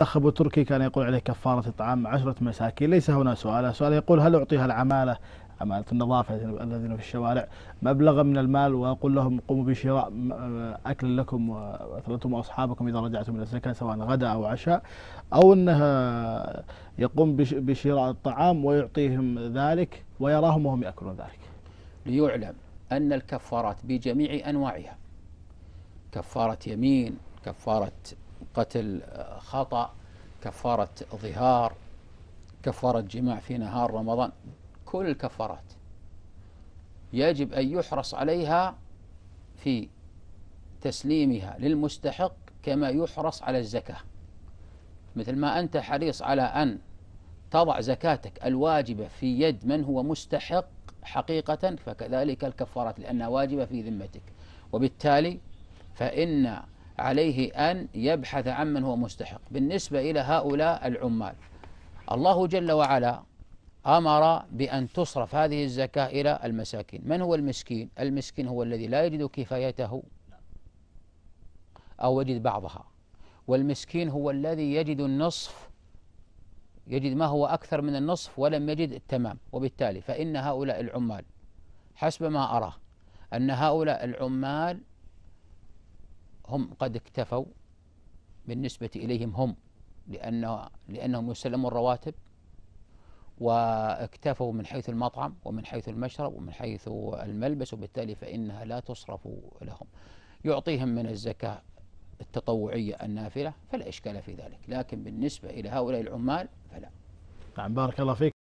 الأخ أبو تركي كان يقول عليه كفارة إطعام عشرة مساكين ليس هنا سؤال سؤال يقول هل أعطيها العمالة عمالة النظافة الذين في الشوارع مبلغا من المال وأقول لهم قوموا بشراء آه، أكل لكم وأثرتم وأصحابكم إذا رجعتم إلى السكن سواء غدا أو عشاء أو أنه يقوم بشراء الطعام ويعطيهم ذلك ويراهم وهم يأكلون ذلك ليعلم أن الكفارات بجميع أنواعها كفارة يمين كفارة قتل خطأ كفارة ظهار كفارة جماع في نهار رمضان كل الكفارات يجب أن يحرص عليها في تسليمها للمستحق كما يحرص على الزكاة مثل ما أنت حريص على أن تضع زكاتك الواجبة في يد من هو مستحق حقيقة فكذلك الكفارات لأنها واجبة في ذمتك وبالتالي فإن عليه أن يبحث عمن هو مستحق بالنسبة إلى هؤلاء العمال الله جل وعلا أمر بأن تصرف هذه الزكاة إلى المساكين من هو المسكين؟ المسكين هو الذي لا يجد كفايته أو يجد بعضها والمسكين هو الذي يجد النصف يجد ما هو أكثر من النصف ولم يجد التمام وبالتالي فإن هؤلاء العمال حسب ما أراه أن هؤلاء العمال هم قد اكتفوا بالنسبة إليهم هم لأنه لأنهم يسلموا الرواتب واكتفوا من حيث المطعم ومن حيث المشرب ومن حيث الملبس وبالتالي فإنها لا تصرف لهم يعطيهم من الزكاة التطوعية النافلة فلا إشكال في ذلك لكن بالنسبة إلى هؤلاء العمال فلا نعم بارك الله فيك